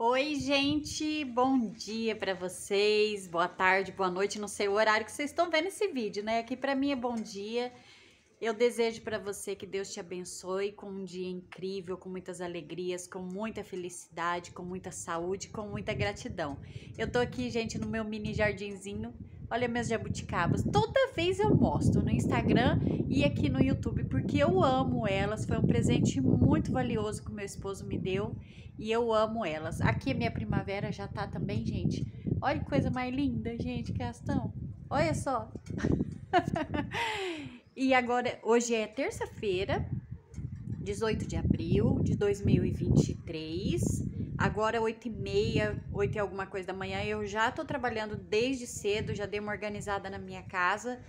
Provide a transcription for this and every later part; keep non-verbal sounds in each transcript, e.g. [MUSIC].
Oi, gente, bom dia para vocês, boa tarde, boa noite, não sei o horário que vocês estão vendo esse vídeo, né? Aqui para mim é bom dia. Eu desejo para você que Deus te abençoe com um dia incrível, com muitas alegrias, com muita felicidade, com muita saúde, com muita gratidão. Eu tô aqui, gente, no meu mini jardinzinho Olha minhas jabuticabas. Toda vez eu mostro no Instagram e aqui no YouTube porque eu amo elas. Foi um presente muito valioso que meu esposo me deu e eu amo elas. Aqui minha primavera já tá também, gente. Olha que coisa mais linda, gente, que elas estão. Olha só. [LAUGHS] e agora, hoje é terça-feira, 18 de abril de 2023. Agora, 8 é e meia, 8 e alguma coisa da manhã, eu já tô trabalhando desde cedo, já dei uma organizada na minha casa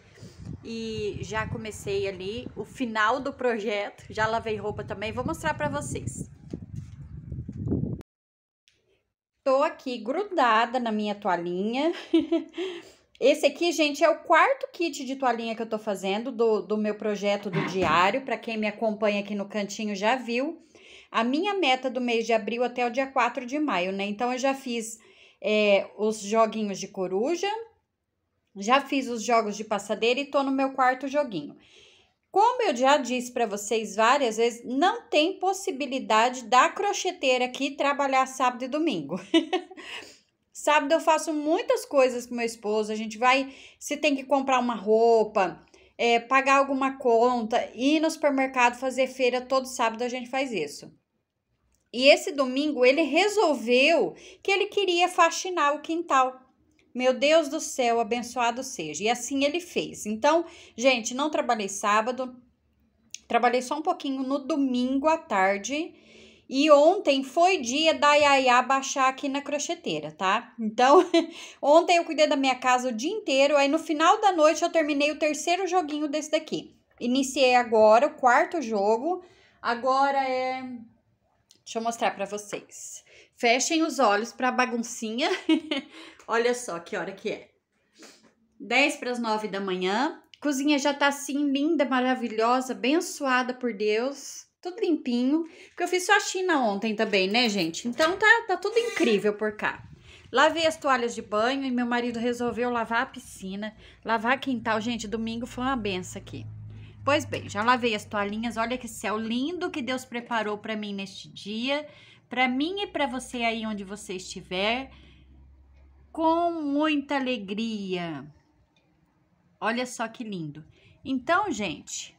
e já comecei ali o final do projeto. Já lavei roupa também, vou mostrar para vocês. Tô aqui grudada na minha toalhinha. [LAUGHS] Esse aqui, gente, é o quarto kit de toalhinha que eu tô fazendo do, do meu projeto do diário. Para quem me acompanha aqui no cantinho já viu a minha meta do mês de abril até o dia 4 de maio, né? Então, eu já fiz é, os joguinhos de coruja, já fiz os jogos de passadeira e tô no meu quarto joguinho. Como eu já disse para vocês várias vezes, não tem possibilidade da crocheteira aqui trabalhar sábado e domingo. [LAUGHS] sábado eu faço muitas coisas com meu esposo, a gente vai, se tem que comprar uma roupa, é, pagar alguma conta, ir no supermercado fazer feira todo sábado, a gente faz isso. E esse domingo ele resolveu que ele queria faxinar o quintal. Meu Deus do céu, abençoado seja. E assim ele fez. Então, gente, não trabalhei sábado, trabalhei só um pouquinho no domingo à tarde. E ontem foi dia da Yaya baixar aqui na crocheteira, tá? Então, [LAUGHS] ontem eu cuidei da minha casa o dia inteiro, aí no final da noite eu terminei o terceiro joguinho desse daqui. Iniciei agora o quarto jogo, agora é Deixa eu mostrar para vocês. Fechem os olhos para a baguncinha. [LAUGHS] Olha só que hora que é. 10 para as 9 da manhã. Cozinha já tá assim linda, maravilhosa, abençoada por Deus. Tudo limpinho. Porque eu fiz só a China ontem também, né, gente? Então tá, tá tudo incrível por cá. Lavei as toalhas de banho e meu marido resolveu lavar a piscina, lavar quintal. Gente, domingo foi uma benção aqui. Pois bem, já lavei as toalhinhas. Olha que céu lindo que Deus preparou para mim neste dia, para mim e para você aí onde você estiver, com muita alegria. Olha só que lindo. Então, gente,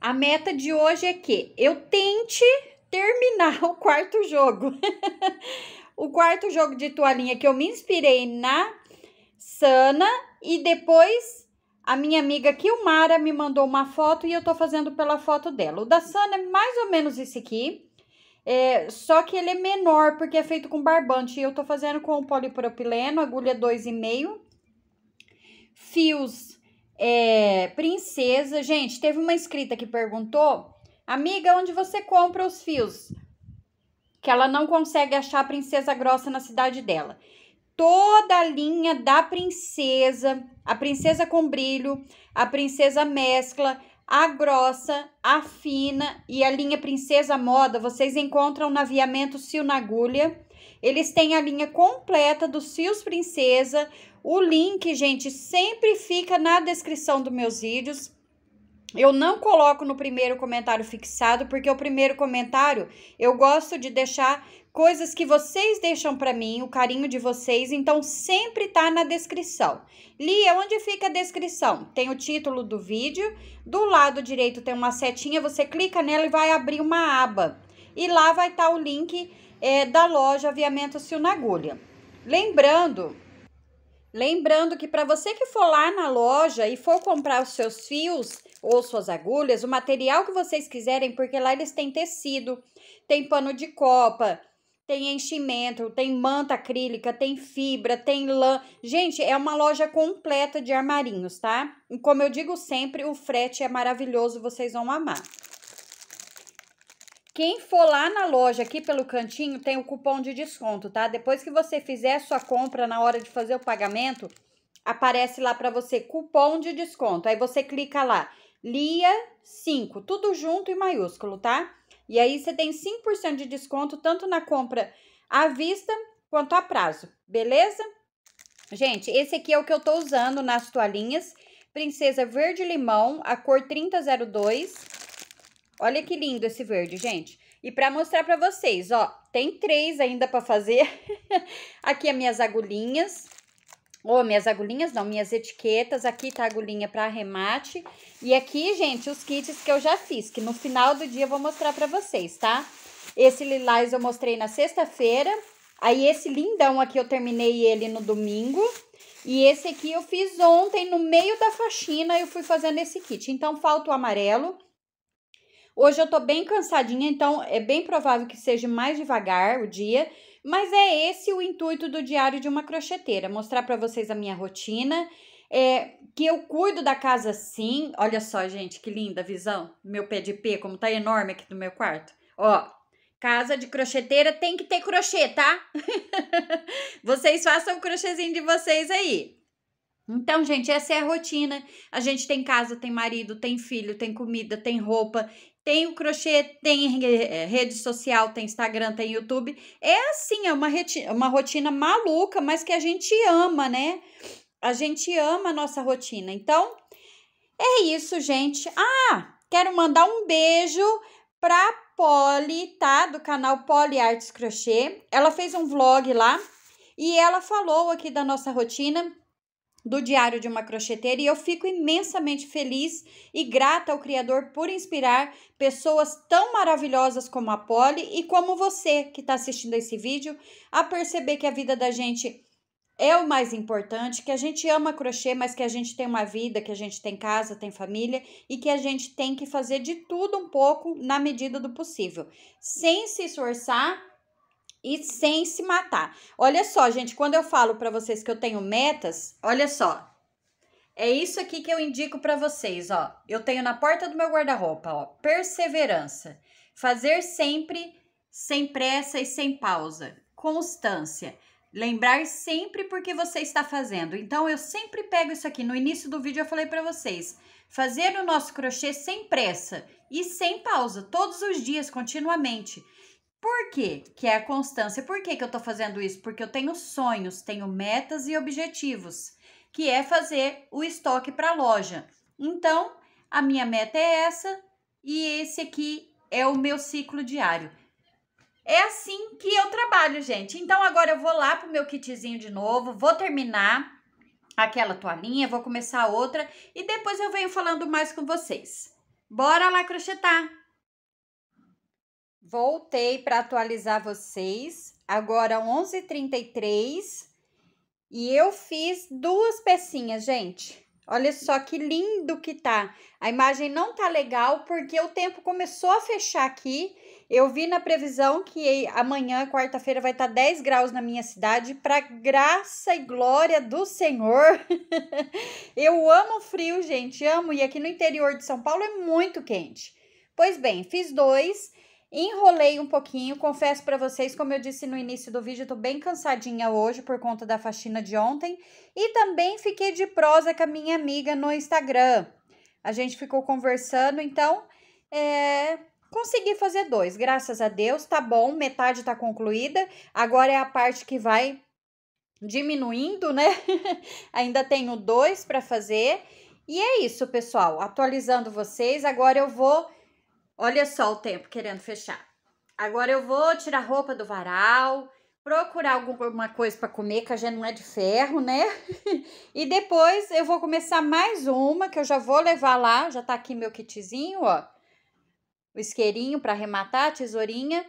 a meta de hoje é que eu tente terminar [LAUGHS] o quarto jogo. o quarto jogo de toalhinha que eu me inspirei na Sana e depois a minha amiga Kilmara me mandou uma foto e eu tô fazendo pela foto dela. O da Sana é mais ou menos esse aqui, é, só que ele é menor porque é feito com barbante. E eu tô fazendo com polipropileno, agulha 2,5, fios é, princesa. Gente, teve uma inscrita que perguntou, amiga, onde você compra os fios? Que ela não consegue achar a princesa grossa na cidade dela. Toda a linha da princesa a princesa com brilho, a princesa mescla, a grossa, a fina e a linha princesa moda. Vocês encontram na Viamento Sil na Agulha. Eles têm a linha completa dos fios princesa. O link, gente, sempre fica na descrição dos meus vídeos. Eu não coloco no primeiro comentário fixado, porque o primeiro comentário eu gosto de deixar coisas que vocês deixam para mim, o carinho de vocês, então sempre tá na descrição. Lia, é onde fica a descrição? Tem o título do vídeo, do lado direito tem uma setinha, você clica nela e vai abrir uma aba. E lá vai estar tá o link é, da loja Aviamento Sil na Agulha. Lembrando Lembrando que para você que for lá na loja e for comprar os seus fios, ou suas agulhas, o material que vocês quiserem, porque lá eles têm tecido, tem pano de copa, tem enchimento, tem manta acrílica, tem fibra, tem lã. Gente, é uma loja completa de armarinhos, tá? E como eu digo sempre, o frete é maravilhoso, vocês vão amar. Quem for lá na loja aqui pelo cantinho tem o cupom de desconto, tá? Depois que você fizer a sua compra na hora de fazer o pagamento, aparece lá para você cupom de desconto. Aí você clica lá Lia 5, tudo junto e maiúsculo, tá? E aí você tem 5% de desconto tanto na compra à vista quanto a prazo, beleza? Gente, esse aqui é o que eu tô usando nas toalhinhas. Princesa Verde Limão, a cor 3002. Olha que lindo esse verde, gente. E para mostrar para vocês, ó, tem três ainda para fazer. [LAUGHS] aqui as minhas agulhinhas ou oh, minhas agulhinhas, não, minhas etiquetas. Aqui tá a agulhinha para arremate. E aqui, gente, os kits que eu já fiz, que no final do dia eu vou mostrar para vocês, tá? Esse lilás eu mostrei na sexta-feira. Aí esse lindão aqui eu terminei ele no domingo. E esse aqui eu fiz ontem, no meio da faxina, eu fui fazendo esse kit. Então, falta o amarelo. Hoje eu tô bem cansadinha, então é bem provável que seja mais devagar o dia, mas é esse o intuito do diário de uma crocheteira, mostrar para vocês a minha rotina, é, que eu cuido da casa sim. Olha só, gente, que linda visão. Meu pé de pé, como tá enorme aqui do meu quarto. Ó, Casa de crocheteira tem que ter crochê, tá? [LAUGHS] vocês façam o crochêzinho de vocês aí. Então, gente, essa é a rotina. A gente tem casa, tem marido, tem filho, tem comida, tem roupa tem o crochê, tem eh, rede social, tem Instagram, tem YouTube. É assim, é uma, uma rotina maluca, mas que a gente ama, né? A gente ama a nossa rotina. Então, é isso, gente. Ah, quero mandar um beijo pra Polly, tá? Do canal Polly Artes Crochê. Ela fez um vlog lá e ela falou aqui da nossa rotina do Diário de uma Crocheteira e eu fico imensamente feliz e grata ao Criador por inspirar pessoas tão maravilhosas como a Polly e como você que está assistindo esse vídeo a perceber que a vida da gente é o mais importante, que a gente ama crochê, mas que a gente tem uma vida, que a gente tem casa, tem família e que a gente tem que fazer de tudo um pouco na medida do possível, sem se esforçar e sem se matar. Olha só, gente, quando eu falo para vocês que eu tenho metas, olha só. É isso aqui que eu indico para vocês, ó. Eu tenho na porta do meu guarda-roupa, ó, perseverança, fazer sempre sem pressa e sem pausa, constância. Lembrar sempre porque você está fazendo. Então eu sempre pego isso aqui. No início do vídeo eu falei para vocês, fazer o nosso crochê sem pressa e sem pausa, todos os dias, continuamente. Por quê? Que é a constância. Por que, que eu estou fazendo isso? Porque eu tenho sonhos, tenho metas e objetivos, que é fazer o estoque para a loja. Então, a minha meta é essa e esse aqui é o meu ciclo diário. É assim que eu trabalho, gente. Então, agora eu vou lá pro meu kitzinho de novo, vou terminar aquela toalhinha, vou começar outra e depois eu venho falando mais com vocês. Bora lá crochetar! Voltei para atualizar vocês, agora 11h33 e eu fiz duas pecinhas, gente. Olha só que lindo que tá. A imagem não tá legal porque o tempo começou a fechar aqui. Eu vi na previsão que amanhã, quarta-feira, vai estar tá 10 graus na minha cidade. Para graça e glória do Senhor. [LAUGHS] eu amo frio, gente, amo. E aqui no interior de São Paulo é muito quente. Pois bem, fiz dois. Enrolei um pouquinho, confesso para vocês, como eu disse no início do vídeo, tô bem cansadinha hoje por conta da faxina de ontem e também fiquei de prosa com a minha amiga no Instagram. A gente ficou conversando, então é, consegui fazer dois, graças a Deus, tá bom, metade tá concluída, agora é a parte que vai diminuindo, né? [LAUGHS] Ainda tenho dois para fazer. E é isso, pessoal, atualizando vocês, agora eu vou Olha só o tempo querendo fechar. Agora eu vou tirar roupa do varal, procurar alguma coisa para comer, que a gente não é de ferro, né? [LAUGHS] e depois eu vou começar mais uma, que eu já vou levar lá, já tá aqui meu kitzinho, ó. O isqueirinho para arrematar, a tesourinha.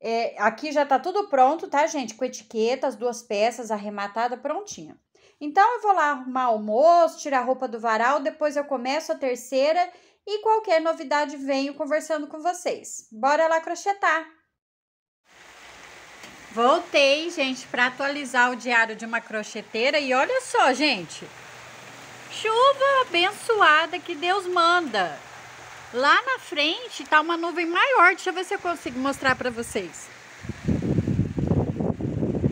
É, aqui já tá tudo pronto, tá, gente? Com etiqueta, as duas peças arrematada, prontinha. Então, eu vou lá arrumar almoço, tirar a roupa do varal, depois eu começo a terceira e qualquer novidade venho conversando com vocês. Bora lá crochetar! Voltei, gente, para atualizar o diário de uma crocheteira e olha só, gente. Chuva abençoada que Deus manda. Lá na frente tá uma nuvem maior, deixa eu ver se eu consigo mostrar para vocês.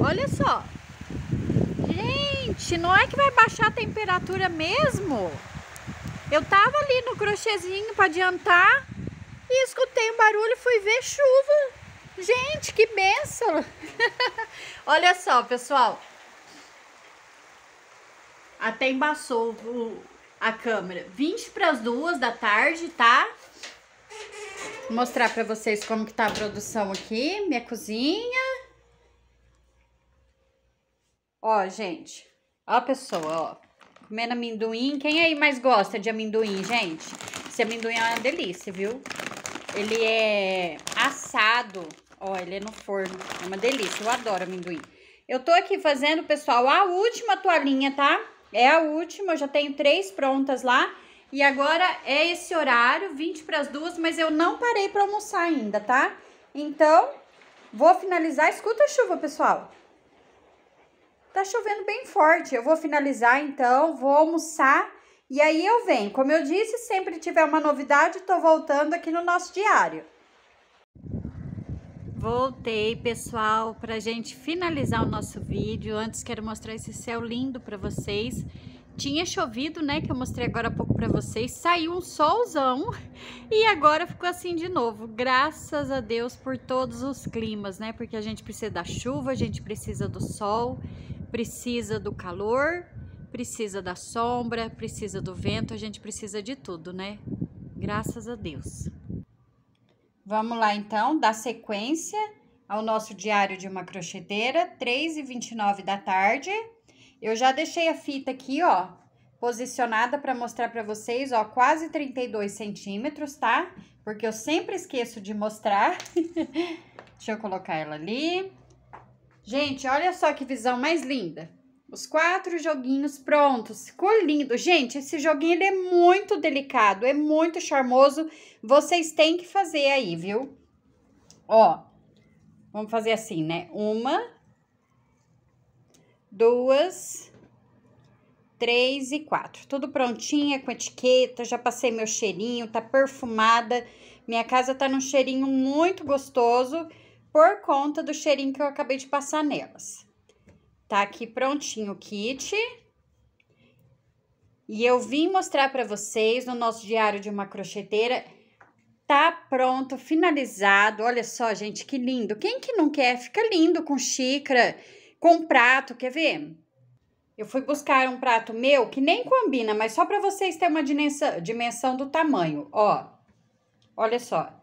Olha só. Gente, não é que vai baixar a temperatura mesmo? Eu tava ali no crochêzinho para adiantar e escutei um barulho, fui ver chuva. Gente, que benção! [LAUGHS] Olha só, pessoal. Até embaçou o, a câmera. 20 para as duas da tarde, tá? Vou mostrar para vocês como que tá a produção aqui, minha cozinha. Ó, gente, ó a pessoa, ó. Comendo amendoim. Quem aí mais gosta de amendoim, gente? Esse amendoim é uma delícia, viu? Ele é assado. Ó, ele é no forno. É uma delícia. Eu adoro amendoim. Eu tô aqui fazendo, pessoal, a última toalhinha, tá? É a última. Eu já tenho três prontas lá. E agora é esse horário, 20 para as duas, mas eu não parei para almoçar ainda, tá? Então, vou finalizar. Escuta a chuva, pessoal. Tá chovendo bem forte. Eu vou finalizar então, vou almoçar e aí eu venho. Como eu disse, sempre tiver uma novidade, tô voltando aqui no nosso diário. Voltei, pessoal, pra gente finalizar o nosso vídeo. Antes quero mostrar esse céu lindo para vocês. Tinha chovido, né, que eu mostrei agora há pouco para vocês. Saiu um solzão [LAUGHS] e agora ficou assim de novo. Graças a Deus por todos os climas, né? Porque a gente precisa da chuva, a gente precisa do sol precisa do calor, precisa da sombra, precisa do vento, a gente precisa de tudo, né? Graças a Deus. Vamos lá então, dar sequência ao nosso diário de uma crocheteira, 3 e 29 da tarde. Eu já deixei a fita aqui, ó, posicionada para mostrar para vocês, ó, quase 32 centímetros, tá? Porque eu sempre esqueço de mostrar. [LAUGHS] Deixa eu colocar ela ali. Gente, olha só que visão mais linda. Os quatro joguinhos prontos. Ficou lindo. Gente, esse joguinho ele é muito delicado, é muito charmoso. Vocês têm que fazer aí, viu? Ó, vamos fazer assim, né? Uma, duas, três e quatro. Tudo prontinha, com etiqueta, já passei meu cheirinho, tá perfumada. Minha casa tá num cheirinho muito gostoso por conta do cheirinho que eu acabei de passar nelas. Tá aqui prontinho o kit. E eu vim mostrar para vocês no nosso diário de uma crocheteira. Tá pronto, finalizado. Olha só, gente, que lindo. Quem que não quer? Fica lindo com xícara, com prato, quer ver? Eu fui buscar um prato meu que nem combina, mas só para vocês terem uma dimensão, dimensão do tamanho, ó. Olha só,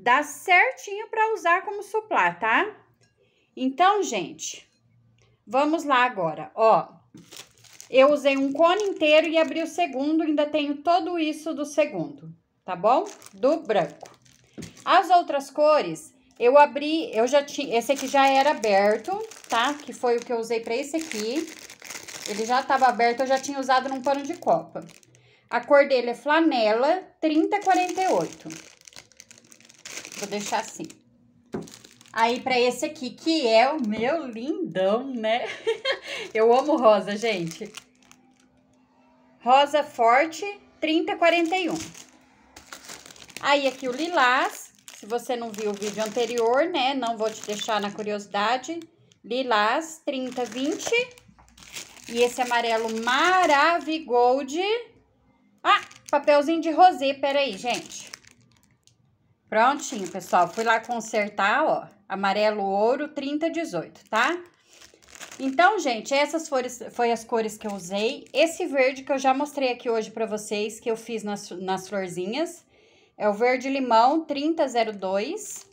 Dá certinho para usar como suplar, tá? Então, gente, vamos lá agora, ó. Eu usei um cone inteiro e abri o segundo, ainda tenho todo isso do segundo, tá bom? Do branco. As outras cores, eu abri, eu já tinha, esse aqui já era aberto, tá? Que foi o que eu usei para esse aqui. Ele já estava aberto, eu já tinha usado num pano de copa. A cor dele é flanela 3048. Vou deixar assim. Aí, pra esse aqui, que é o meu lindão, né? [LAUGHS] Eu amo rosa, gente. Rosa forte, 3041. Aí, aqui o lilás. Se você não viu o vídeo anterior, né? Não vou te deixar na curiosidade. Lilás, 3020. E esse amarelo Maravigold. Ah, papelzinho de rosé, peraí, gente. Prontinho, pessoal. Fui lá consertar, ó. Amarelo ouro 3018, tá? Então, gente, essas foram foi as cores que eu usei. Esse verde que eu já mostrei aqui hoje pra vocês, que eu fiz nas, nas florzinhas. É o verde limão 3002.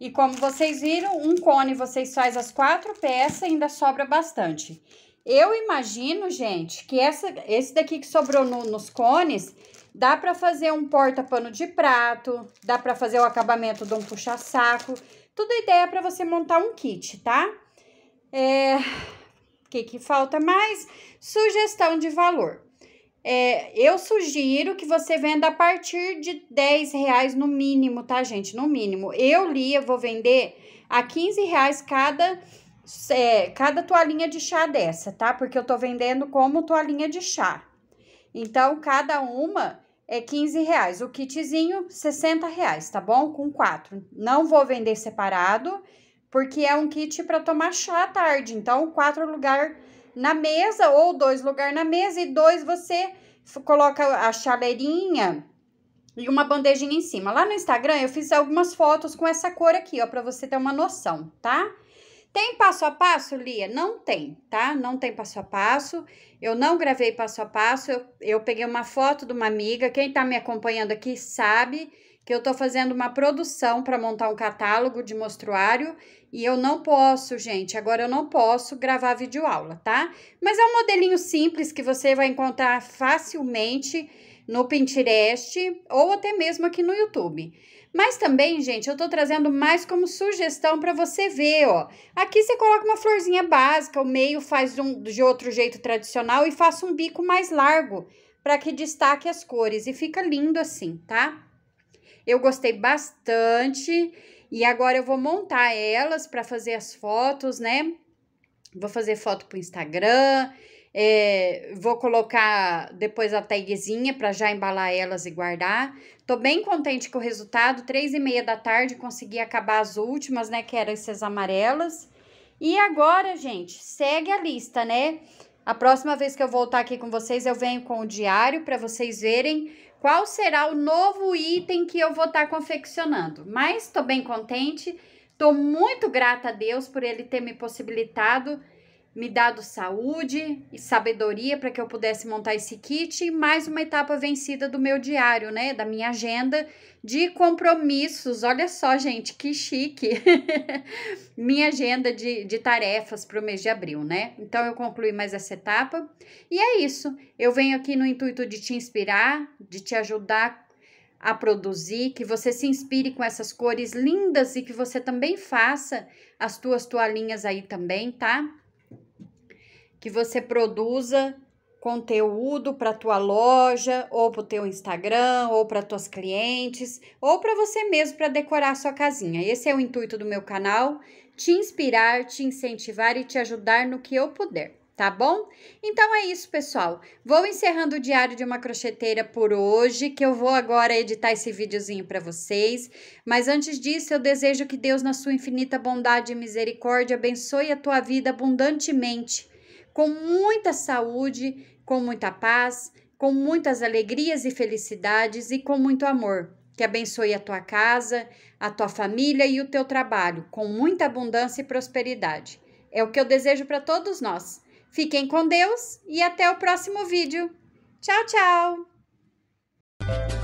E como vocês viram, um cone vocês faz as quatro peças ainda sobra bastante. Eu imagino, gente, que essa, esse daqui que sobrou no, nos cones Dá para fazer um porta-pano de prato, dá para fazer o acabamento de um puxa-saco. Tudo ideia é para você montar um kit, tá? É... O que, que falta mais? Sugestão de valor. É, eu sugiro que você venda a partir de 10 reais no mínimo, tá, gente? No mínimo. Eu, Lia, vou vender a 15 reais cada, é, cada toalhinha de chá dessa, tá? Porque eu tô vendendo como toalhinha de chá. Então, cada uma é 15 reais. O kitzinho, 60 reais, tá bom? Com quatro. Não vou vender separado, porque é um kit para tomar chá à tarde. Então, quatro lugar na mesa ou dois lugar na mesa e dois você coloca a chaleirinha e uma bandejinha em cima. Lá no Instagram eu fiz algumas fotos com essa cor aqui, ó, para você ter uma noção, tá? Tem passo a passo, Lia? Não tem, tá? Não tem passo a passo. Eu não gravei passo a passo. Eu, eu peguei uma foto de uma amiga. Quem tá me acompanhando aqui sabe que eu tô fazendo uma produção para montar um catálogo de mostruário e eu não posso, gente, agora eu não posso gravar vídeo aula, tá? Mas é um modelinho simples que você vai encontrar facilmente no Pinterest ou até mesmo aqui no YouTube. Mas também, gente, eu tô trazendo mais como sugestão para você ver, ó. Aqui você coloca uma florzinha básica, o meio faz um, de outro jeito tradicional e faça um bico mais largo para que destaque as cores e fica lindo assim, tá? Eu gostei bastante e agora eu vou montar elas para fazer as fotos, né? Vou fazer foto pro Instagram, é, vou colocar depois a tagzinha para já embalar elas e guardar. Tô bem contente com o resultado. Três e meia da tarde consegui acabar as últimas, né? Que eram essas amarelas. E agora, gente, segue a lista, né? A próxima vez que eu voltar aqui com vocês, eu venho com o diário para vocês verem qual será o novo item que eu vou estar tá confeccionando. Mas tô bem contente. Tô muito grata a Deus por ele ter me possibilitado me dado saúde e sabedoria para que eu pudesse montar esse kit e mais uma etapa vencida do meu diário, né, da minha agenda de compromissos. Olha só, gente, que chique. [LAUGHS] minha agenda de, de tarefas para o mês de abril, né? Então eu concluí mais essa etapa. E é isso. Eu venho aqui no intuito de te inspirar, de te ajudar a produzir, que você se inspire com essas cores lindas e que você também faça as tuas toalhinhas aí também, tá? que você produza conteúdo para tua loja, ou para o teu Instagram, ou para tuas clientes, ou para você mesmo para decorar a sua casinha. Esse é o intuito do meu canal, te inspirar, te incentivar e te ajudar no que eu puder, tá bom? Então é isso, pessoal. Vou encerrando o diário de uma crocheteira por hoje, que eu vou agora editar esse videozinho para vocês. Mas antes disso, eu desejo que Deus na sua infinita bondade e misericórdia abençoe a tua vida abundantemente com muita saúde, com muita paz, com muitas alegrias e felicidades e com muito amor. Que abençoe a tua casa, a tua família e o teu trabalho com muita abundância e prosperidade. É o que eu desejo para todos nós. Fiquem com Deus e até o próximo vídeo. Tchau, tchau!